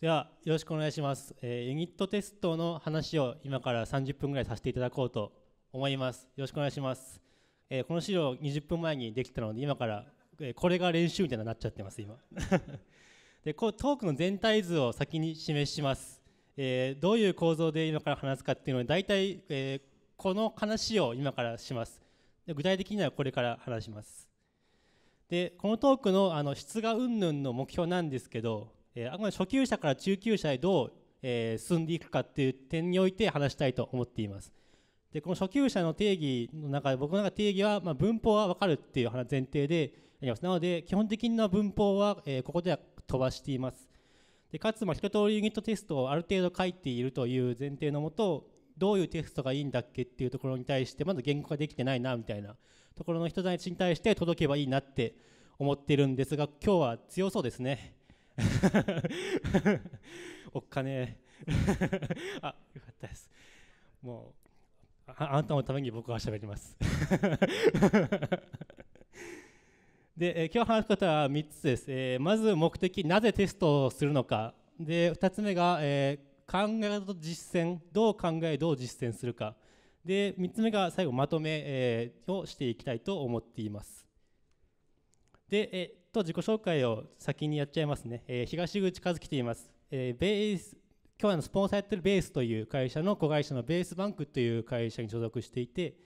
ではよろしくお願いします、えー、ユニットテストの話を今から30分ぐらいさせていただこうと思いますよろしくお願いします、えー、この資料20分前にできたので今から、えこれが練習みたいになっちゃってます今 でこうトークの全体図を先に示します、えどういう構造で今から話すかっていうのは大体、えこの話を今からしますで具体的にはこれから話しますでこのトークのあの質が云々の目標なんですけどえー、あくまで初級者から中級者へどう、えー、進んでいくかっていう点において話したいと思っています。でこの初級者の定義の中で僕の中定義は、まあ、文法は分かるっていう前提でありますなので基本的な文法は、えー、ここでは飛ばしていますでかつ、まあ、一通りユニットテストをある程度書いているという前提のもとどういうテストがいいんだっけっていうところに対してまだ言語ができてないなみたいなところの人たちに対して届けばいいなって思ってるんですが今日は強そうですね おっかねえ あよかったですもうあんたのために僕は喋ります で、えー、今日話すことは3つです、えー、まず目的なぜテストをするのかで2つ目が、えー、考えと実践どう考えどう実践するかで3つ目が最後まとめ、えー、をしていきたいと思っていますで、えと自己紹介を先にやっちゃいますね、えー、東口和樹といいます、えー、ベース今日のスポンサーやってるベースという会社の子会社のベースバンクという会社に所属していて、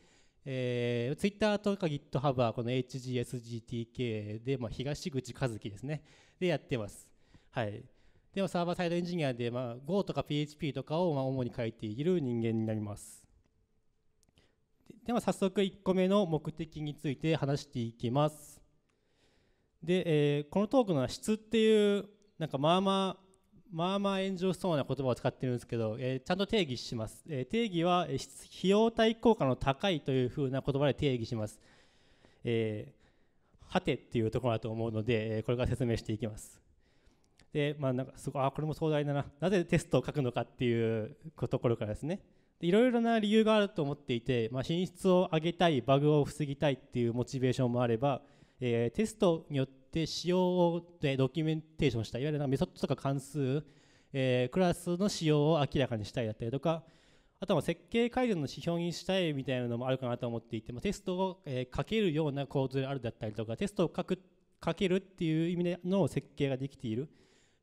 えー、Twitter とか GitHub はこの HGSGTK で、まあ、東口和樹ですねでやってます、はい、ではサーバーサイドエンジニアで、まあ、Go とか PHP とかを、まあ、主に書いている人間になりますでは早速1個目の目的について話していきますで、えー、このトークの質っていうなんかまあまあまあまあ炎上しそうな言葉を使ってるんですけど、えー、ちゃんと定義します、えー、定義は費用対効果の高いというふうな言葉で定義します、えー、はてっていうところだと思うので、えこれから説明していきますでまあなんかすごいあこれも壮大だななぜテストを書くのかっていうところからですねいろいろな理由があると思っていて、まあ、品質を上げたいバグを防ぎたいっていうモチベーションもあればえー、テストによって使用を、えドキュメンテーションしたいわゆるメソッドとか関数、えー、クラスの使用を明らかにしたいだったりとかあとは設計改善の指標にしたいみたいなのもあるかなと思っていて、まあ、テストを、えー、書けるような構図であるだったりとかテストを書く書けるっていう意味での設計ができている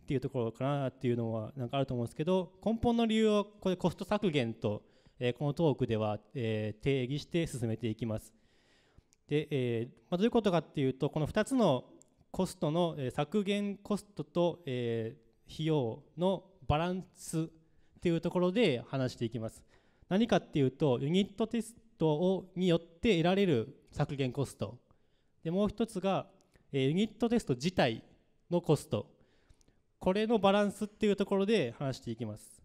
っていうところかなっていうのはなんかあると思うんですけど根本の理由をこれコスト削減と、えー、このトークでは、えー、定義して進めていきます。で、えー、まあ、どういうことかっていうとこの2つのコストの、え削減コストと、えー、費用のバランスっていうところで話していきます何かっていうとユニットテストをによって得られる削減コストでもう一つが、えー、ユニットテスト自体のコストこれのバランスっていうところで話していきます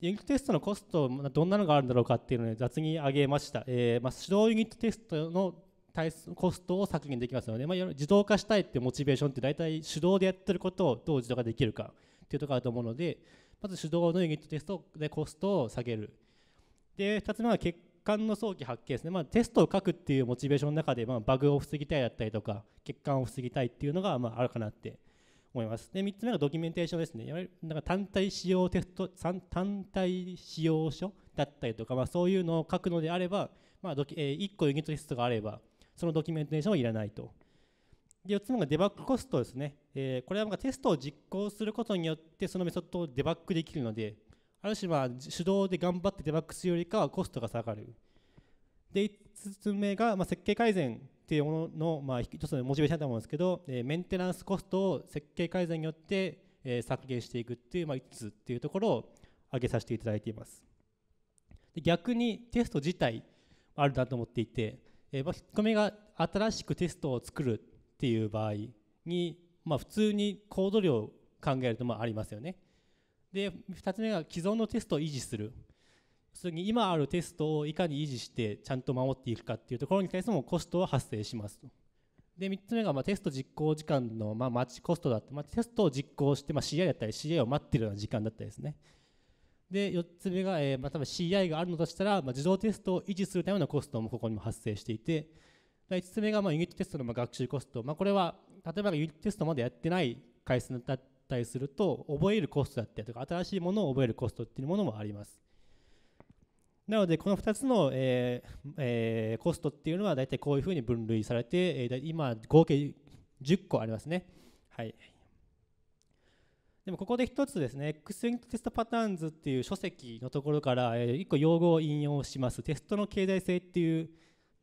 ユニットテストのコストどんなのがあるんだろうかっていうのを雑に挙げました、えー、ま指導ユニットテストの対コストを削減できますので、まあ、自動化したいっていうモチベーションって大体手動でやってることをどう自動化できるかっていうところあると思うのでまず手動のユニットテストでコストを下げるで2つ目は欠陥の早期発見ですね、まあ、テストを書くっていうモチベーションの中で、まあ、バグを防ぎたいだったりとか欠陥を防ぎたいっていうのが、まあ、あるかなって思いますで3つ目がドキュメンテーションですねいわゆるなんか単体使用テスト単体使用書だったりとか、まあ、そういうのを書くのであれば、まあえ1個ユニットテストがあればそのドキュメンテーションはいらないと。で4つ目がデバッグコストですね、えー、これはなんかテストを実行することによってそのメソッドをデバッグできるのである種は手動で頑張ってデバッグするよりかはコストが下がるで5つ目がまあ設計改善っていうもののまあ一つのモチベーションだと思うんですけど、えー、メンテナンスコストを設計改善によって、えー、削減していくっていう、まあ、5つっていうところを挙げさせていただいていますで逆にテスト自体あるなと思っていてえー、ま引っ込みが新しくテストを作るっていう場合に、まあ、普通にコード量を考えるともあありますよね。で2つ目が既存のテストを維持する。それに今あるテストをいかに維持してちゃんと守っていくかっていうところに対してもコストは発生しますと。で3つ目がまあテスト実行時間のまあ待ちコストだって、まあ、テストを実行してまあ CI だったり CI を待ってるような時間だったりですね。で4つ目が、えーまあ、多分 CI があるのとしたら、まあ、自動テストを維持するためのコストもここにも発生していて5つ目が、まあ、ユニットテストのまあ学習コスト、まあ、これは例えばユニットテストまでやってない回数だったりすると覚えるコストだったりとか新しいものを覚えるコストっていうものもありますなのでこの2つの、えーえー、コストっていうのは大体こういうふうに分類されて、えー、今合計10個ありますねはいでもここで一つですね X リンクテストパターンズっていう書籍のところから一個用語を引用しますテストの経済性っていう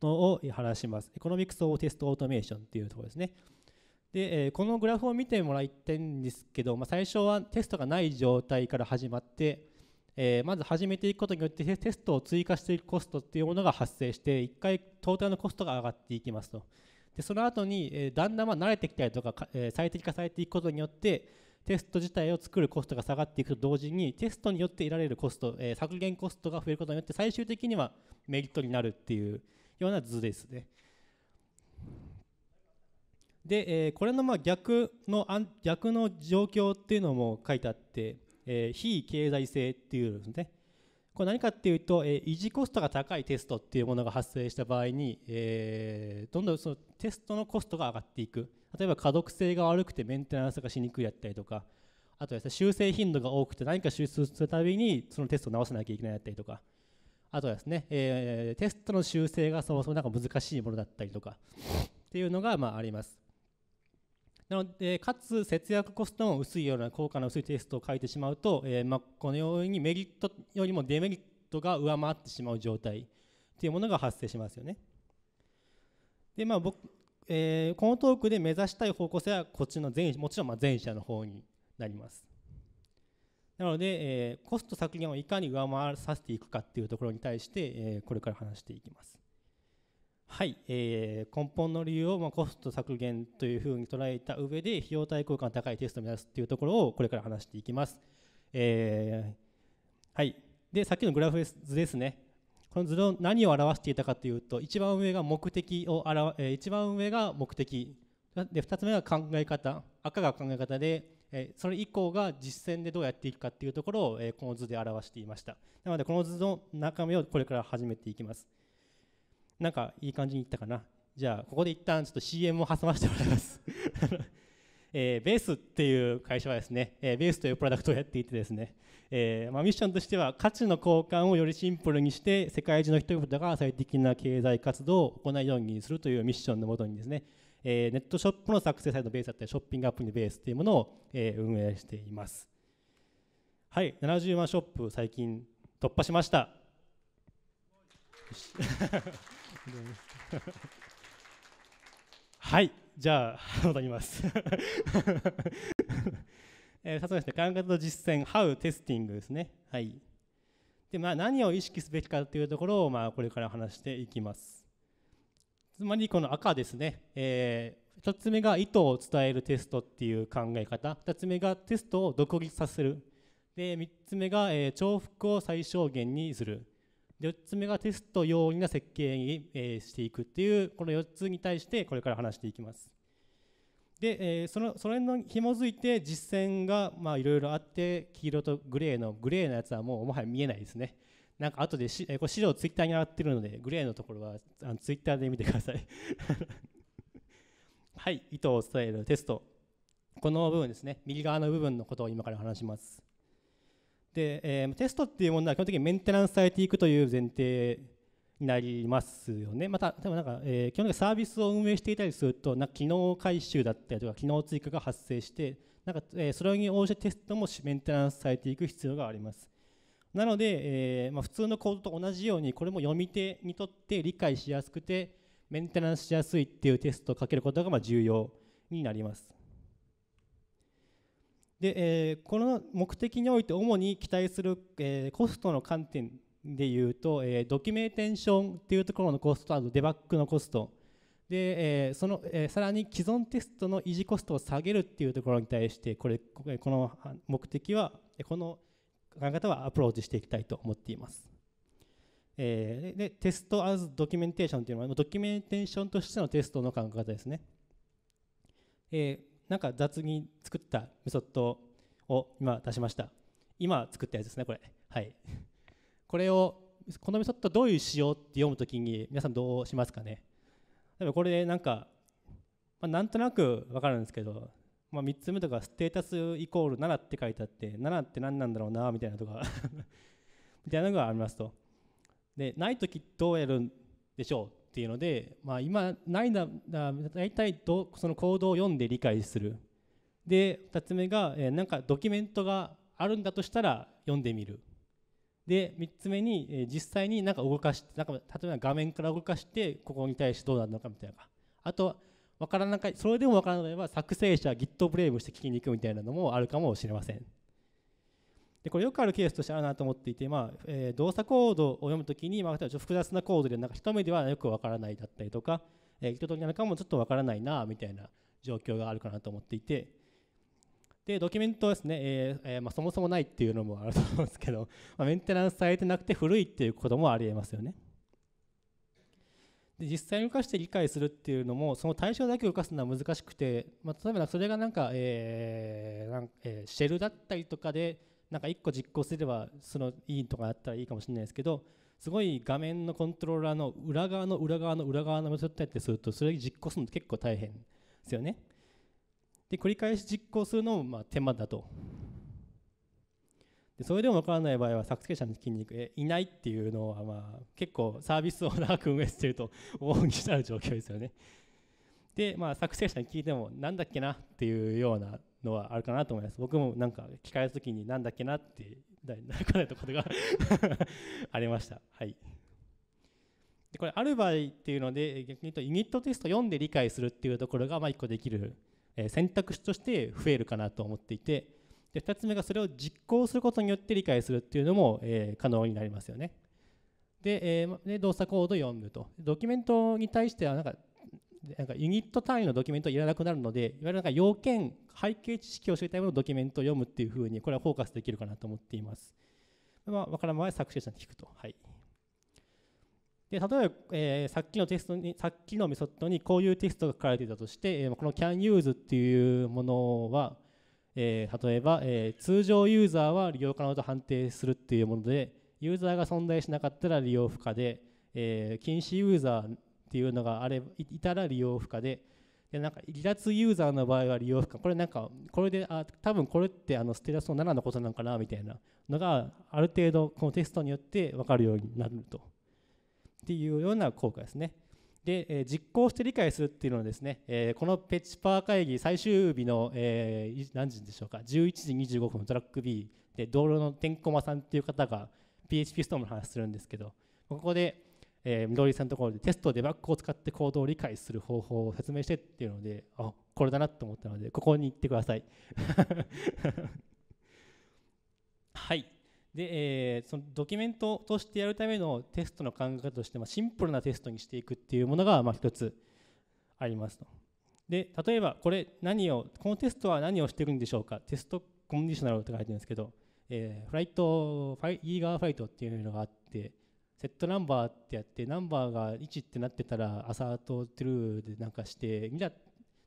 のを話しますエコノミクスオーテストオートメーションっていうところですねでこのグラフを見てもらいたいんですけど、まあ、最初はテストがない状態から始まってえまず始めていくことによってテストを追加していくコストっていうものが発生して1回トータルのコストが上がっていきますとでその後に、えだんだん慣れてきたりとか、え最適化されていくことによってテスト自体を作るコストが下がっていくと同時にテストによって得られるコスト、えー、削減コストが増えることによって最終的にはメリットになるっていうような図ですね。で、えー、これのまあ逆の逆の状況っていうのも書いてあって、えー、非経済性っていうですねこれ何かっていうと、えー、維持コストが高いテストっていうものが発生した場合に、えー、どんどんそのテストのコストが上がっていく例えば可読性が悪くてメンテナンスがしにくいやったりとかあとです、ね、修正頻度が多くて何か修正するたびにそのテストを直さなきゃいけないだったりとかあとはですね、えー、テストの修正がそもそもなんか難しいものだったりとかっていうのがまあありますなので、かつ節約コストも薄いような効果の薄いテストを書いてしまうと、えー、まあ、このようにメリットよりもデメリットが上回ってしまう状態というものが発生しますよね。で、まあ僕、えー、このトークで目指したい方向性はこっちの前もちろんま前者の方になります。なので、えー、コスト削減をいかに上回らさせていくかっていうところに対して、えー、これから話していきます。はい、えー、根本の理由をまあコスト削減というふうに捉えた上で費用対効果の高いテストを目指すというところをこれから話していきます。えー、はいでさっきのグラフ図ですねこの図の何を表していたかというと一番上が目的を表、えー、一番上が目的で2つ目が考え方赤が考え方で、えー、それ以降が実践でどうやっていくかというところを、えー、この図で表していましたなのでこの図の中身をこれから始めていきます。なんかいい感じにいったかな。じゃあ、ここで一旦ちょっと CM を挟ませてもらいます えー、ベースっていう会社はですね、えー、ベースというプロダクトをやっていてですね、えーまあ、ミッションとしては価値の交換をよりシンプルにして世界中の人々が最適な経済活動を行うようにするというミッションのもとにですね、えー、ネットショップの作成サイトベースだったりショッピングアプリベースというものを、えー、運営していますはい70万ショップ最近突破しましたはい、じゃあ戻ります えー、早速ですね、感覚の実践、How テスティングですね。はい。で、まあ、何を意識すべきかというところを、まあ、これから話していきます。つまり、この赤ですね、えー、1つ目が意図を伝えるテストっていう考え方、2つ目がテストを独立させる、で、3つ目が、えー、重複を最小限にする、4つ目がテスト容易な設計に、えしていくっていうこの4つに対してこれから話していきますで、えそのそれの紐づいて実践がいろいろあって黄色とグレーのグレーのやつはもうもはや見えないですねなんか後でし、えこれ資料をツイッターに上がってるのでグレーのところはあのツイッターで見てください はい意図を伝えるテストこの部分ですね右側の部分のことを今から話しますで、えー、テストっていうものは基本的にメンテナンスされていくという前提になりますよね。また、でもなんか、えー、基本的にサービスを運営していたりすると、なんか機能回収だったりとか、機能追加が発生して、なんか、えー、それに応じてテストもメンテナンスされていく必要があります。なので、えーまあ、普通のコードと同じように、これも読み手にとって理解しやすくて、メンテナンスしやすいっていうテストをかけることがまあ重要になります。で、えー、この目的において主に期待する、えー、コストの観点でいうと、えー、ドキュメンテーションというところのコストあとデバッグのコストで、えー、その、えー、さらに既存テストの維持コストを下げるっていうところに対してこれこの目的はこの考え方はアプローチしていきたいと思っています。えでテスト・アズ・ドキュメンテーションというのはドキュメンテーションとしてのテストの考え方ですね。えーなんか雑に作ったメソッドを今出しました今作ったやつですねこれはいこれをこのメソッドどういう仕様って読むときに皆さんどうしますかね例えばこれでなんか、まあ、なんとなく分かるんですけど、まあ、3つ目とかステータスイコール7って書いてあって7って何なんだろうなみたいなとか みたいなのがありますとでないどうやるんでしょうっていうので、まあ、今ないんだ大体どその行動を読んで理解するで2つ目が、えー、なんかドキュメントがあるんだとしたら読んでみるで3つ目に、えー、実際になんか動かしてなんか例えば画面から動かしてここに対してどうなるのかみたいなあとわからなかそれでも分からなければ作成者 Git ブレイブして聞きに行くみたいなのもあるかもしれません。でこれよくあるケースとしてあるなと思っていて、まあえー、動作コードを読むときに、まあ、例えば複雑なコードでなんか一目ではよくわからないだったりとか、えー、一通りなのかもちょっとわからないなみたいな状況があるかなと思っていてでドキュメントですね、えーえー、まあ、そもそもないっていうのもあると思うんですけど、まあ、メンテナンスされてなくて古いっていうこともありえますよね。で実際に動かして理解するっていうのもその対象だけ動かすのは難しくて、まあ、例えばそれがなんか,、えーなんえー、シェルだったりとかでなんか1個実行すればそのいいとかあったらいいかもしれないですけどすごい画面のコントローラーの裏側の裏側の裏側のメソッドやってするとそれ実行するの結構大変ですよねで繰り返し実行するのもまあ手間だとでそれでも分からない場合は作成者の筋肉いないっていうのはまあ結構サービスを長く運営してると大々にしたる状況ですよねでまあ作成者に聞いてもなんだっけなっていうようなのはあるかなと思います僕もなんか聞かれた時に何だっけなってなかれところが ありましたはいでこれある場合っていうので逆に言うとユニットテスト読んで理解するっていうところがまあ1個できる、え選択肢として増えるかなと思っていてで2つ目がそれを実行することによって理解するっていうのも、え可能になりますよねで,、えで動作コードを読むとドキュメントに対してはなんかなんかユニット単位のドキュメントいらなくなるのでいわゆるなんか要件背景知識を知りたものドキュメントを読むっていうふうにこれはフォーカスできるかなと思っています。まあ、分からん場合作成者に聞くと。はい、で例えば、えー、さっきのテストにさっきのメソッドにこういうテストが書かれていたとして、えー、この CanUse っていうものは、えー、例えば、えー、通常ユーザーは利用可能と判定するっていうものでユーザーが存在しなかったら利用不可で、えー、禁止ユーザーっていうのがあれいたら利用不可ででなんか離脱ユーザーの場合は利用不可これなんかこれであ多分これってあのステラスの7のことなのかなみたいなのがある程度このテストによって分かるようになるとっていうような効果ですね。で、えー、実行して理解するっていうのはですね、えー、このペッチパー会議最終日の、えー、何時でしょうか11時25分のトラック B で道路の天駒さんっていう方が PHP ストームの話するんですけどここでえー、みどりさんのところでテストデバッグを使って行動を理解する方法を説明してっていうのであこれだなと思ったのでここに行ってください はいで、えー、そのドキュメントとしてやるためのテストの考え方として、まあ、シンプルなテストにしていくっていうものが、まあ、一つありますと。で例えばこれ何をこのテストは何をしてるんでしょうかテストコンディショナルって書いてるんですけど、えー、フライトファイイーガーフライトっていうのがあってセットナンバーってやってナンバーが1ってなってたらアサートトゥルーでなんかして2だ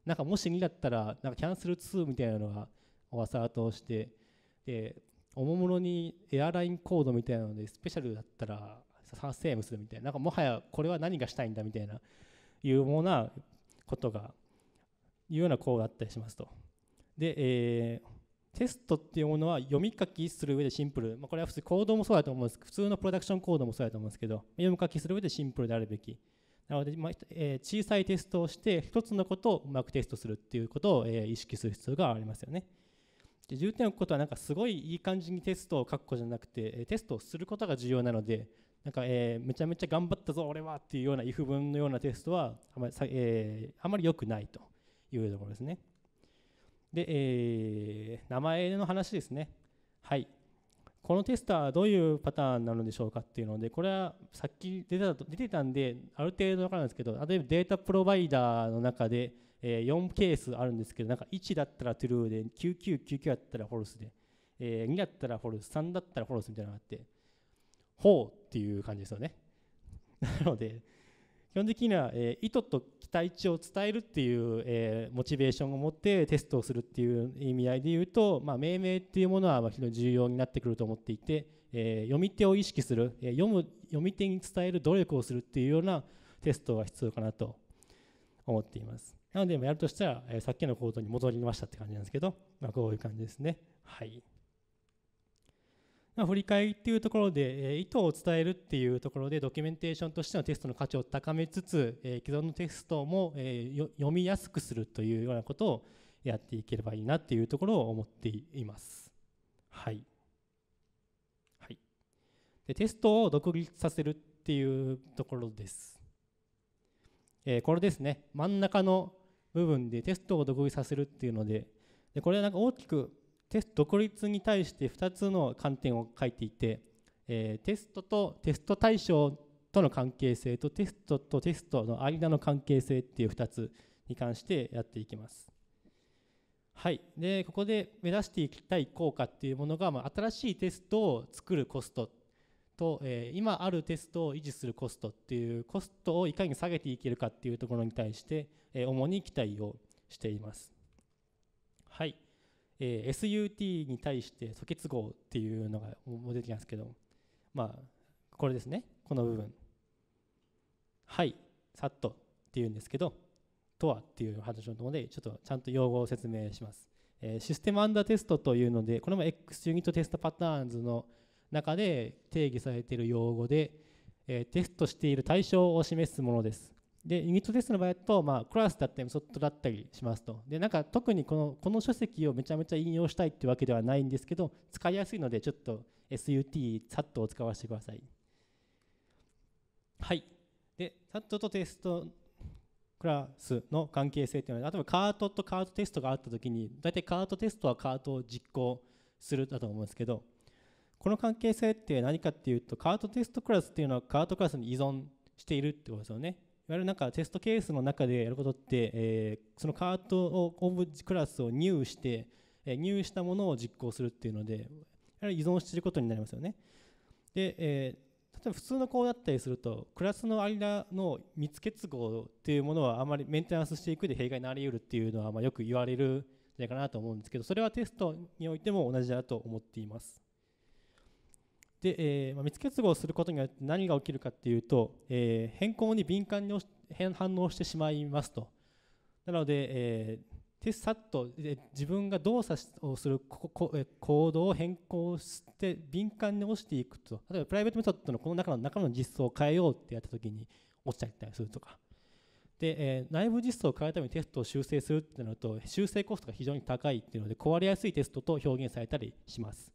なんかもし2だったらなんかキャンセル2みたいなのがアサートしてでおもむろにエアラインコードみたいなのでスペシャルだったら3 0ームするみたいななんかもはやこれは何がしたいんだみたいないうようなことがいうような項だったりしますと。で、えーテストっていうものは読み書きする上でシンプル、まあ、これは普通コードもそうだと思うんです普通のプロダクションコードもそうだと思うんですけど読み書きする上でシンプルであるべきなので、まあえー、小さいテストをして1つのことをうまくテストするっていうことを、えー、意識する必要がありますよねで重点を置くことはなんかすごいいい感じにテストを書くことじゃなくてテストをすることが重要なのでなんか、えー、めちゃめちゃ頑張ったぞ俺はっていうような if 文のようなテストはあまり、えー、あまり良くないというところですね。で、えー、名前の話ですね。はい。このテスターはどういうパターンなのでしょうかっていうので、これはさっき出てた出てたんで、ある程度わかるんですけど、例えばデータプロバイダーの中で、えー、4ケースあるんですけど、なんか1だったら true で、9999だったら false で、えー、2だったら false、3だったら false みたいなのがあって、ほうっていう感じですよね。なので、基本的には、えー、意図と期待値を伝えるっていう、えー、モチベーションを持ってテストをするっていう意味合いで言うと、まあ、命名っていうものは非常に重要になってくると思っていて、えー、読み手を意識する、え読む読み手に伝える努力をするっていうようなテストが必要かなと思っています。なので、やるとしたら、えさっきの行動に戻りましたって感じなんですけど、まあ、こういう感じですね。はい。ま振り返りっていうところで、え意図を伝えるっていうところでドキュメンテーションとしてのテストの価値を高めつつ、え既存のテストも、え読みやすくするというようなことをやっていければいいなっていうところを思っています。はい、はい、でテストを独立させるっていうところです。えこれですね真ん中の部分でテストを独立させるっていうのででこれはなんか大きくテスト独立に対して2つの観点を書いていて、えー、テストとテスト対象との関係性とテストとテストの間の関係性っていう2つに関してやっていきます。はい、でここで目指していきたい効果っていうものが、まあ、新しいテストを作るコストと、えー、今あるテストを維持するコストっていうコストをいかに下げていけるかっていうところに対して、えー、主に期待をしています。はいえー、SUT に対して素結合っていうのが出てきますけどまあこれですねこの部分はいさっとっていうんですけどとはっていう話のころでちょっとちゃんと用語を説明します、えー、システムアンダーテストというのでこれも X ユニットテストパターンズの中で定義されている用語で、えー、テストしている対象を示すものですで、ユニットテストの場合だと、まあ、クラスだったり、メソッドだったりしますと。で、なんか特にこの、この書籍をめちゃめちゃ引用したいってわけではないんですけど、使いやすいので、ちょっと SUT、サットを使わせてください。はい。で、サットとテストクラスの関係性というのは、例えばカートとカートテストがあったときに、大体カートテストはカートを実行するだと思うんですけど、この関係性って何かっていうと、カートテストクラスっていうのはカートクラスに依存しているってことですよね。わゆるなんかテストケースの中でやることって、えー、そのカートをオブクラスを入して、えー、入したものを実行するっていうのでやはり依存していることになりますよね。で、えー、例えば普通のドだったりするとクラスの間の密結合っていうものはあまりメンテナンスしていくで弊害になりうるっていうのはまあよく言われるんじゃないかなと思うんですけどそれはテストにおいても同じだと思っています。で、えーまあ、密結合することによって何が起きるかっていうと、えー、変更に敏感に反応してしまいますと。なので、えー、テさっと、自分が動作をするここ、えー、行動を変更して敏感に落ちていくと例えばプライベートメソッドのこの中の中の実装を変えようってやった時に落ちちゃったりするとか。で、えー、内部実装を変えるためにテストを修正するってなると修正コストが非常に高いっていうので壊れやすいテストと表現されたりします。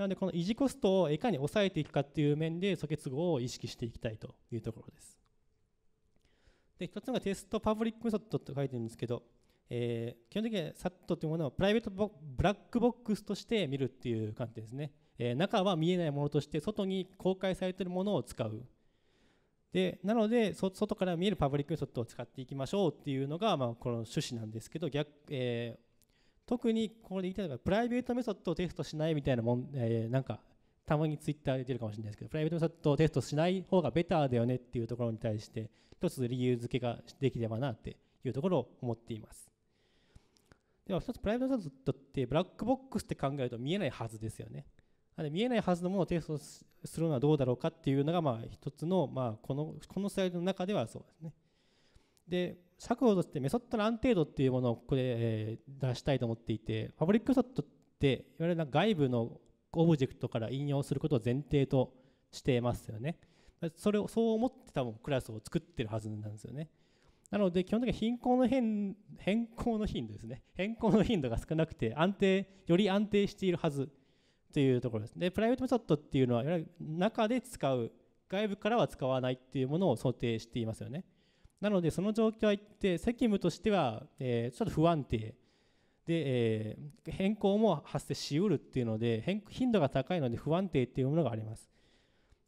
なのでこの維持コストをいかに抑えていくかっていう面で素結合を意識していきたいというところです。で1つ目がテストパブリックメソッドと書いてるんですけど、えー、基本的には SAT というものをプライベートブラックボックスとして見るっていう観点ですね、えー、中は見えないものとして外に公開されているものを使うでなので外から見えるパブリックメソッドを使っていきましょうっていうのが、まあ、この趣旨なんですけど逆、えー特にここで言いたいのがプライベートメソッドをテストしないみたいなもん、えー、なんかたまにツイッターで出るかもしれないですけどプライベートメソッドをテストしない方がベターだよねっていうところに対して一つ理由付けができればなっていうところを思っていますでは一つプライベートメソッドってブラックボックスって考えると見えないはずですよねなので見えないはずのものをテストするのはどうだろうかっていうのがまあ一つのまあこのこのスライドの中ではそうですねで作法としてメソッドの安定度っていうものをここで、え出したいと思っていてパブリックメソッドっていわゆる外部のオブジェクトから引用することを前提としていますよねそれをそう思って多分クラスを作ってるはずなんですよねなので基本的に貧困の変変更の頻度ですね変更の頻度が少なくて安定より安定しているはずというところですでプライベートメソッドっていうのはいわゆる中で使う外部からは使わないっていうものを想定していますよねなのでその状況は言って責務としては、えちょっと不安定で、え変更も発生しうるっていうので変頻度が高いので不安定っていうものがあります。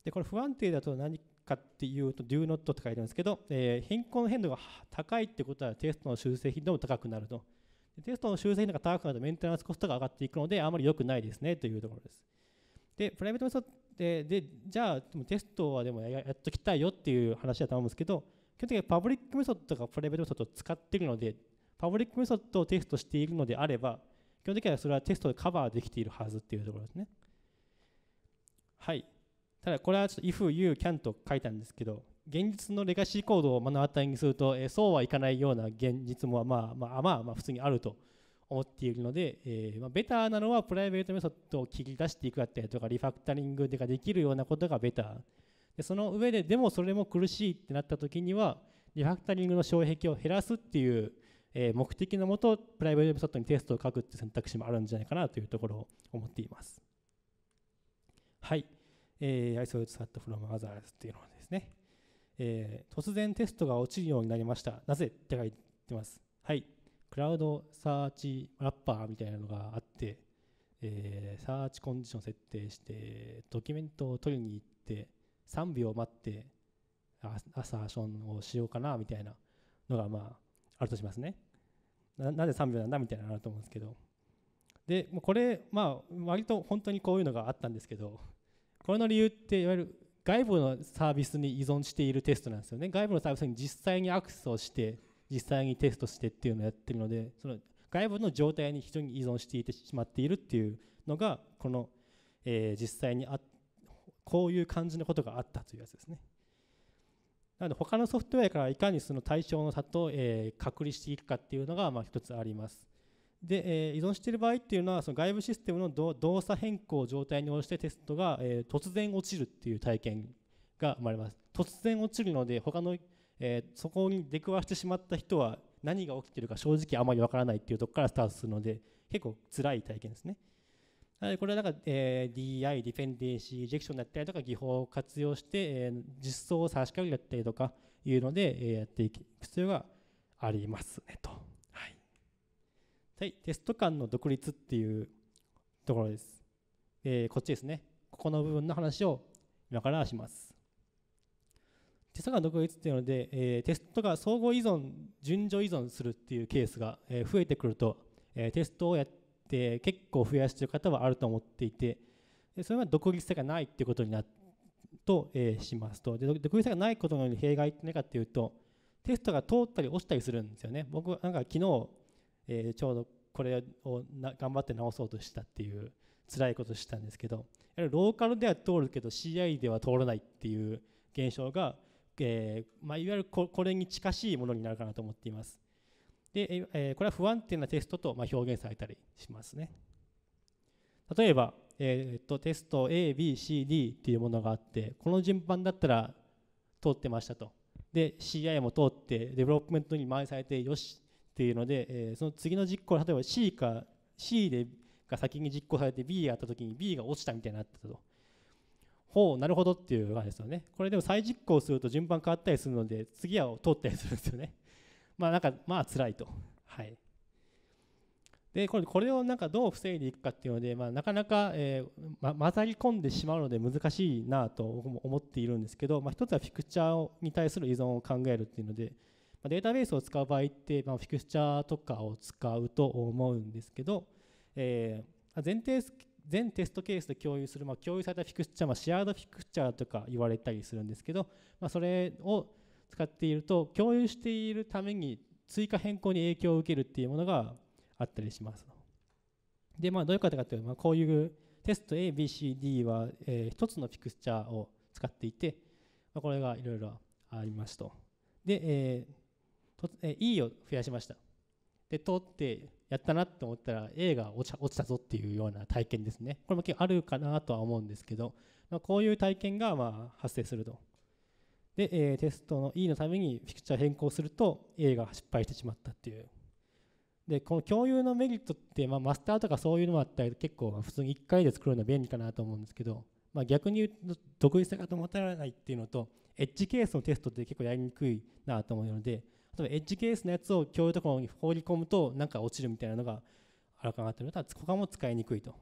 でこれ不安定だと何かっていうと do not と書いてあるんですけど、え変更の変度が高いってことはテストの修正頻度も高くなると。テストの修正頻度が高くなるとメンテナンスコストが上がっていくのであまり良くないですねというところです。でプライベートメソッドでじゃあテストはでもやっときたいよっていう話だと思うんですけど基本的にパブリックメソッドがかプライベートメソッドを使っているので、パブリックメソッドをテストしているのであれば、基本的にはそれはテストでカバーできているはずっていうところですね。はい。ただこれはちょっと if, you, can と書いたんですけど、現実のレガシーコードを目の当たりにすると、えー、そうはいかないような現実もまあまあまあまあ普通にあると思っているので、えー、まあベターなのはプライベートメソッドを切り出していくだったりとか、リファクタリングができるようなことがベター。でその上ででもそれも苦しいってなった時にはリファクタリングの障壁を減らすっていう、え目的のもとプライベートウェブサイトにテストを書くって選択肢もあるんじゃないかなというところを思っていますはい、えー、Isolate Sat from Others っていうのはですね、えー、突然テストが落ちるようになりましたなぜって書いてますはいクラウドサーチラッパーみたいなのがあって、えー、サーチコンディション設定してドキュメントを取りに行って3秒待ってアサーションをしようかなみたいなのがまああるとしますねなぜ3秒なんだみたいなのがあると思うんですけどでこれまあ割と本当にこういうのがあったんですけどこれの理由っていわゆる外部のサービスに依存しているテストなんですよね外部のサービスに実際にアクセスをして実際にテストしてっていうのをやってるのでその外部の状態に非常に依存していてしまっているっていうのがこの、えー、実際にあっこういう感じのことがあったというやつですね。なので他のソフトウェアからいかにその対象の差と、えー、隔離していくかっていうのがま一つあります。で、えー、依存している場合っていうのはその外部システムの動作変更状態に応じてテストが、えー、突然落ちるっていう体験が生まれます。突然落ちるので他の、えー、そこに出くわしてしまった人は何が起きてるか正直あまりわからないっていうとこからスタートするので結構辛い体験ですね。これはなんか、えー、DI、ディフェンデンシー、ジェクションだったりとか技法を活用して、えー、実装を差し掛けだったりとかいうので、えー、やっていく必要がありますねと。はい。はい、テスト間の独立っていうところです。えー、こっちですね。ここの部分の話を今からします。テスト間独立っていうので、えー、テストが相互依存、順序依存するっていうケースが、え増えてくると、えー、テストをやってって結構増やしてる方はあると思っていてでそれは独立性がないっていうことになると、えー、しますとで独立性がないことの弊害って何かっていうとテストが通ったり落ちたりするんですよね僕なんか昨日、えー、ちょうどこれをな頑張って直そうとしたっていう辛いことしたんですけどやはりローカルでは通るけど CI では通らないっていう現象が、えーまあ、いわゆるここれに近しいものになるかなと思っていますで、えこれは不安定なテストとま表現されたりしますね。例えば、えっとテスト A、B、C、D っていうものがあってこの順番だったら通ってましたと。で CI も通ってデベロップメントに回されてよしっていうので、えその次の実行例えば C か C でが先に実行されて B があった時に B が落ちたみたいになったと。ほうなるほどっていう感じですよね。これでも再実行すると順番変わったりするので次は通ったりするんですよね。まあなんか、まあ辛いと。はい。で、これこれをなんかどう防いでいくかっていうので、まあ、なかなか、えーま、混ざり込んでしまうので難しいなと思っているんですけど、まあ、一つはフィクチャーに対する依存を考えるっていうので、まあ、データベースを使う場合って、まあ、フィクチャーとかを使うと思うんですけど、えー、前提全テストケースで共有する、まあ、共有されたフィクチャー、まあ、シェアードフィクチャーとか言われたりするんですけど、まあ、それを使っていると共有しているために追加変更に影響を受けるっていうものがあったりします。でまあどういうとかというと、まあ、こういうテスト ABCD は、えー、1つのピクチャーを使っていて、まあ、これがいろいろありますと。で、えーとえー、E を増やしました。で通ってやったなって思ったら A が落ち落ちたぞっていうような体験ですね。これも結構あるかなとは思うんですけど、まあ、こういう体験がまあ発生すると。で、えー、テストの E のためにフィクチャー変更すると A が失敗してしまったっていうでこの共有のメリットって、まあ、マスターとかそういうのもあったり結構普通に1回で作るのは便利かなと思うんですけど、まあ、逆に言うと独立性が保たれないっていうのとエッジケースのテストって結構やりにくいなと思うので例えばエッジケースのやつを共有ところに放り込むとなんか落ちるみたいなのがあるかなというのは他も使いにくいと。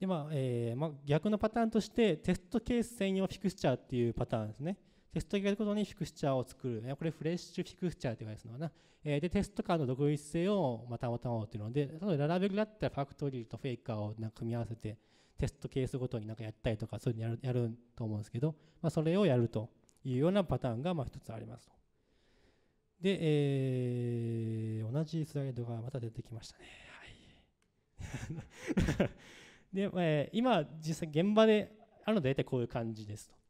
でまあえーまあ、逆のパターンとしてテストケース専用フィクスチャーっていうパターンですね。テストをやることにフィクスチャーを作る。これフレッシュフィクスチャーって言われるのかな。えで、テスト間の独立性をまた保とうっていうので、例えばララベルだったらファクトリーとフェイカーをなんか組み合わせて、テストケースごとになんかやったりとか、そういうのやるやると思うんですけど、まあ、それをやるというようなパターンがまあ一つありますと。で、えー、同じスライドがまた出てきましたね。はい。で、えー、今、実際現場であるのは大体こういう感じですと。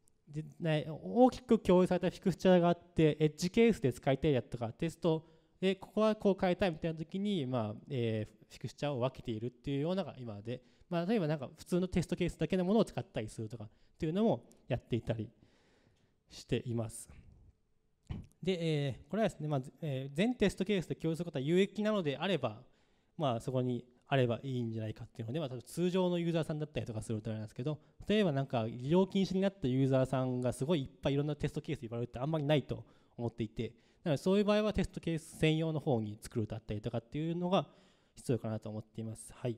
ね、大きく共有されたフィクスチャーがあってエッジケースで使いたいやとかテストでここはこう変えたいみたいな時に、まあえー、フィクスチャーを分けているっていうようなが今で、まあ、例えばなんか普通のテストケースだけのものを使ったりするとかっていうのもやっていたりしています。で、えー、これはですね、まあえー、全テストケースで共有することは有益なのであれば、まあ、そこにあればいいんじゃないかっていうので、まあ、通常のユーザーさんだったりとかするとあれなんですけど例えばなんか利用禁止になったユーザーさんがすごいいっぱいいろんなテストケース言われるってあんまりないと思っていてだからそういう場合はテストケース専用の方に作るだったりとかっていうのが必要かなと思っていますはい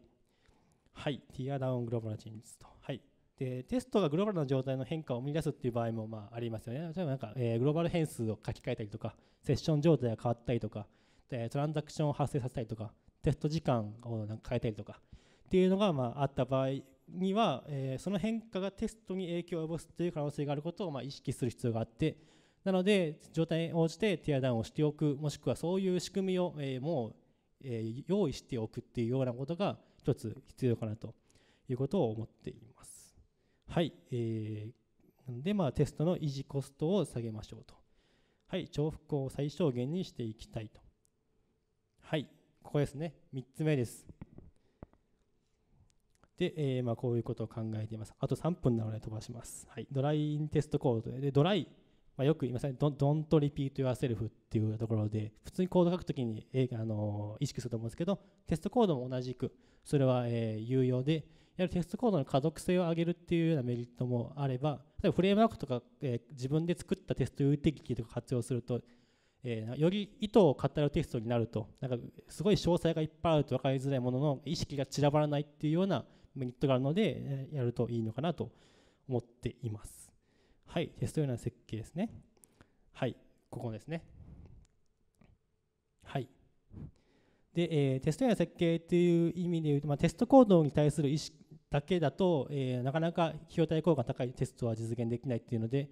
はいティアダウングローバルチェンジとはいでテストがグローバルな状態の変化を生み出すっていう場合もまあありますよね例えばなんか、えー、グローバル変数を書き換えたりとかセッション状態が変わったりとかでトランザクションを発生させたりとかテスト時間をなんか変えたりとかっていうのがまああった場合には、えー、その変化がテストに影響を及ぼすという可能性があることをまあ意識する必要があってなので状態に応じてティアダウンをしておくもしくはそういう仕組みを、えー、もう、えー、用意しておくっていうようなことが一つ必要かなということを思っています。はい、えー、なんでまあテストの維持コストを下げましょうと。はい、重複を最小限にしていきたいと。ここですね3つ目ですで、えー、まあ、こういうことを考えていますあと3分なので飛ばします、はい、ドラインテストコードででドライ、まあ、よく言いません、ね、ドントリピートヨアセルフっていうところで普通にコード書くときに、えー、あのー、意識すると思うんですけどテストコードも同じくそれは、え有用でやはりテストコードの可読性を上げるっていうようなメリットもあれば例えばフレームワークとか、えー、自分で作ったテスト有的とか活用するとえー、より意図を語るテストになるとなんかすごい詳細がいっぱいあると分かりづらいものの意識が散らばらないっていうようなメリットがあるのでやるといいのかなと思っています。はい、テスト用の設計ですね。はい、ここですね。はい。で、えー、テスト用の設計っていう意味で言うと、まあ、テスト行動に対する意識だけだと、えー、なかなか費用対効果が高いテストは実現できないっていうので、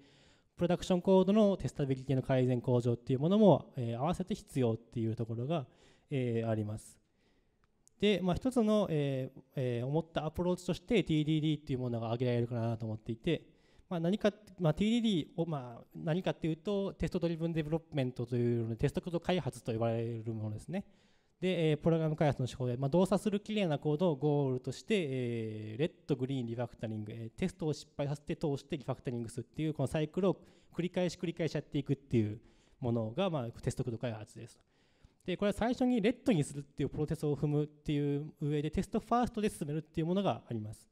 プロダクションコードのテスタビリティの改善向上っていうものも、えー、合わせて必要っていうところが、えー、あります。で、まあ、一つの、えーえー、思ったアプローチとして TDD っていうものが挙げられるかなと思っていて、まあ、何か、まあ、TDD を、まあ、何かっていうとテストドリブンデベロップメントというのでテストコード開発と呼ばれるものですね。で、えー、プログラム開発の手法で、まあ、動作するきれいなコードをゴールとして、えー、レッド、グリーン、リファクタリング、えー、テストを失敗させて通してリファクタリングするっていうこのサイクルを繰り返し繰り返しやっていくっていうものが、まあ、テスト駆動開発です。でこれは最初にレッドにするっていうプロセスを踏むっていう上でテストファーストで進めるっていうものがあります。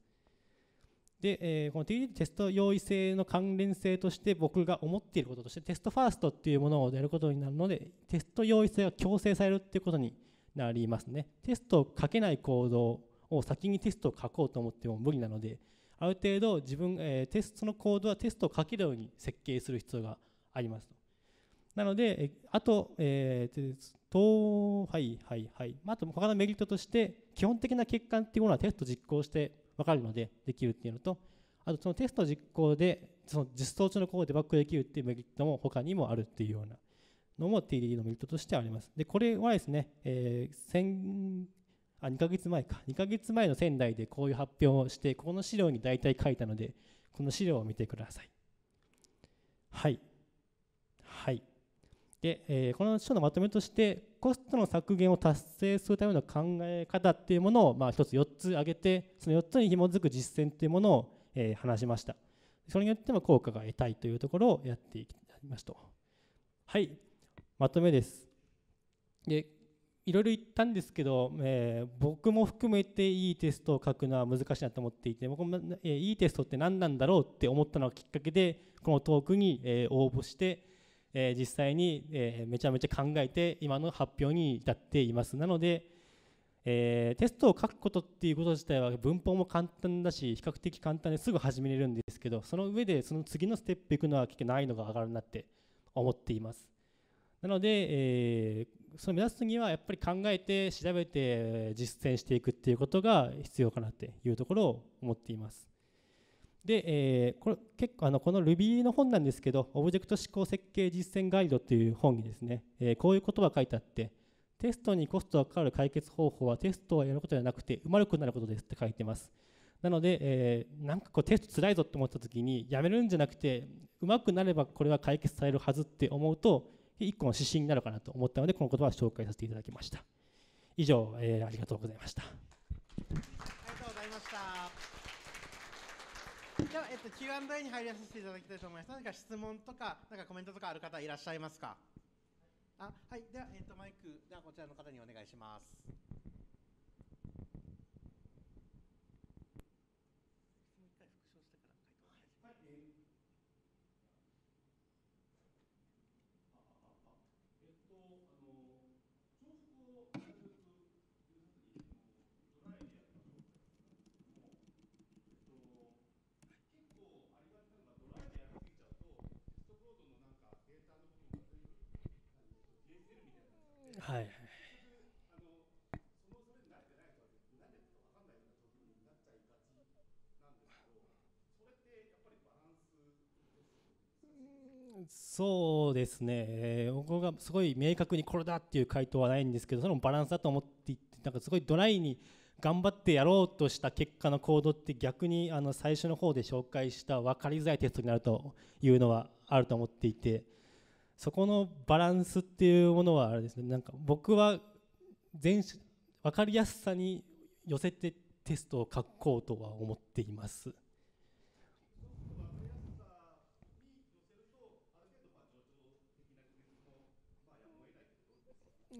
で、えー、この TDD テスト用意性の関連性として僕が思っていることとしてテストファーストっていうものをやることになるのでテスト用意性が強制されるっていうことになりますねテストを書けない行動を先にテストを書こうと思っても無理なのである程度自分、えー、テストのコードはテストを書けるように設計する必要がありますなのであと,、えー、とはいはいはいあと他のメリットとして基本的な欠陥っていうものはテスト実行して分かるのでできるっていうのとあとそのテスト実行でその実装中のコードをデバッグできるっていうメリットも他にもあるっていうようなのも TDD のメリットとしてあります。で、これはですね、えー、先あ2ヶ月前か2ヶ月前の仙台でこういう発表をしてこの資料に大体書いたのでこの資料を見てくださいはいはいで、えー、この書のまとめとしてコストの削減を達成するための考え方っていうものを、まあ、1つ4つ挙げてその4つに紐づく実践っていうものを、えー、話しましたそれによっても効果が得たいというところをやっていきましたはいまとめです。でいろいろ言ったんですけど、えー、僕も含めていいテストを書くのは難しいなと思っていて僕も、えー、いいテストって何なんだろうって思ったのがきっかけでこのトークに、えー、応募して、えー、実際に、えー、めちゃめちゃ考えて今の発表に至っていますなので、えー、テストを書くことっていうこと自体は文法も簡単だし比較的簡単ですぐ始めれるんですけどその上でその次のステップいくのは結局難易度が上がるなって思っています。なので、えー、その目指すにはやっぱり考えて調べて実践していくっていうことが必要かなっていうところを思っています。で、えー、これ結構あのこの Ruby の本なんですけど、オブジェクト思考設計実践ガイドっていう本にですね、えー、こういう言葉書いてあって、テストにコストがかかる解決方法はテストをやることではなくて、うまくなることですって書いてます。なので、えー、なんかこうテストつらいぞって思った時に、やめるんじゃなくて、うまくなればこれは解決されるはずって思うと、一個の指針になるかなと思ったのでこの言葉を紹介させていただきました以上、えー、ありがとうございましたありがとうございましたでは、えっと、Q&A に入らさせていただきたいと思います何か質問とかなんかコメントとかある方いらっしゃいますかあはいでは、えっと、マイクではこちらの方にお願いしますそうですね、僕がすごい明確にこれだっていう回答はないんですけどそれもバランスだと思っていってなんかすごいドライに頑張ってやろうとした結果の行動って逆にあの最初の方で紹介した分かりづらいテストになるというのはあると思っていてそこのバランスっていうものはあれですねなんか僕は全分かりやすさに寄せてテストを書こうとは思っています。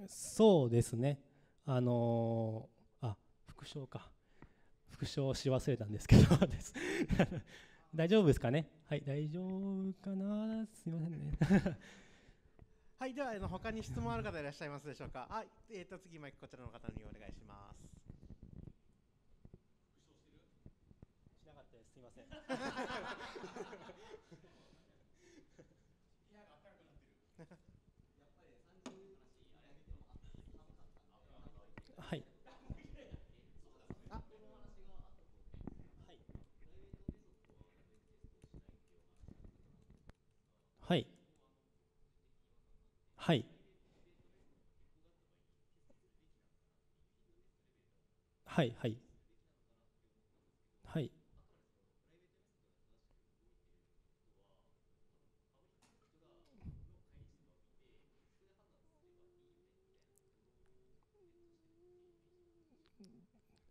そうですねあのー、あ副賞か副賞し忘れたんですけど 大丈夫ですかねはい大丈夫かなすいませんね はいではあの他に質問ある方いらっしゃいますでしょうかはいえっ、ー、と次マイクこちらの方にお願いしますしなかったですすいません はいはいはい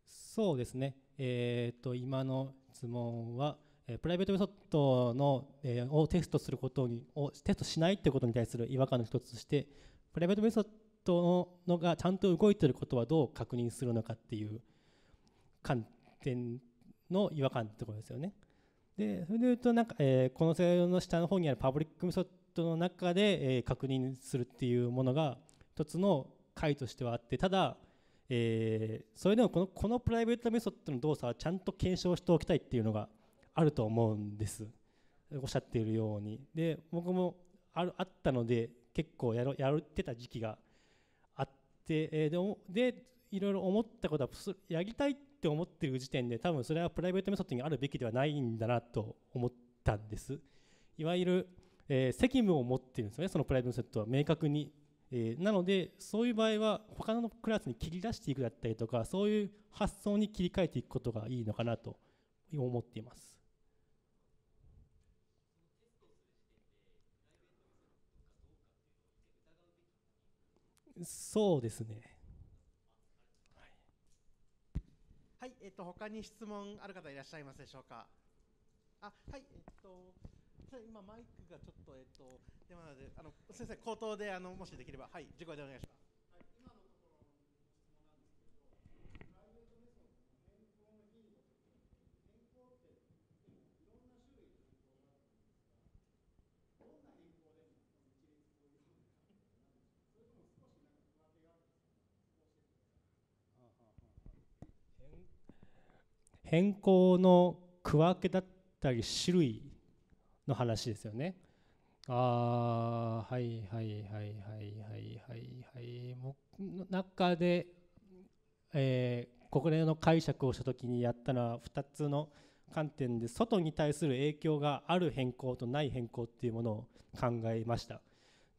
そうですね、えーと、今の質問は、えー、プライベートメソッドの、えー、をテストすることにをテストしないということに対する違和感の一つとしてプライベートメソッドののがちゃんと動いていることはどう確認するのかっていう観点の違和感ってことですよね。でそれで言うとなんか、えー、この制度の下の方にあるパブリックメソッドの中で、えー、確認するっていうものが一つの解としてはあってただ、えー、それでもこのこのプライベートメソッドの動作はちゃんと検証しておきたいっていうのがあると思うんですおっしゃっているようにで僕もあるあったので結構やろやってた時期があって、えー、ででいろいろ思ったことはやりたいってって思ってる時点で多分それはプライベートメソッドにあるべきではないんだなと思ったんですいわゆる、えー、責務を持ってるんですねそのプライベートメソッドは明確に、えー、なのでそういう場合は他のクラスに切り出していくだったりとかそういう発想に切り替えていくことがいいのかなと思っていますそうですねはい、えっ、と、他に質問ある方いらっしゃいますでしょうか。あ、はい、えっ、ー、と。今マイクがちょっと、えっ、と、でもなので、あの、先生、口頭で、あの、もしできれば、はい、授業でお願いします。変更の区分けだったり種類の話ですよね。ああはいはいはいはいはいはいはい僕中で、えー、国連の解釈をした時にやったのは2つの観点で外に対する影響がある変更とない変更っていうものを考えました。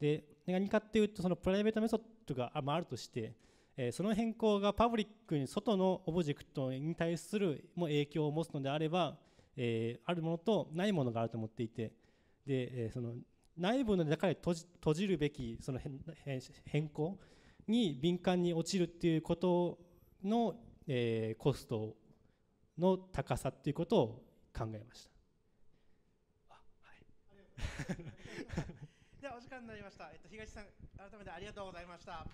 で何かっていうとそのプライベートメソッドがあるとしてえその変更がパブリックに外のオブジェクトに対するも影響を持つのであれば、えあるものとないものがあると思っていてで、えその内部の中で閉じ閉じるべきその変更に敏感に落ちるっていうことの、えコストの高さっていうことを考えました。はい、ではお時間になりました。えっと東さん改めてありがとうございました。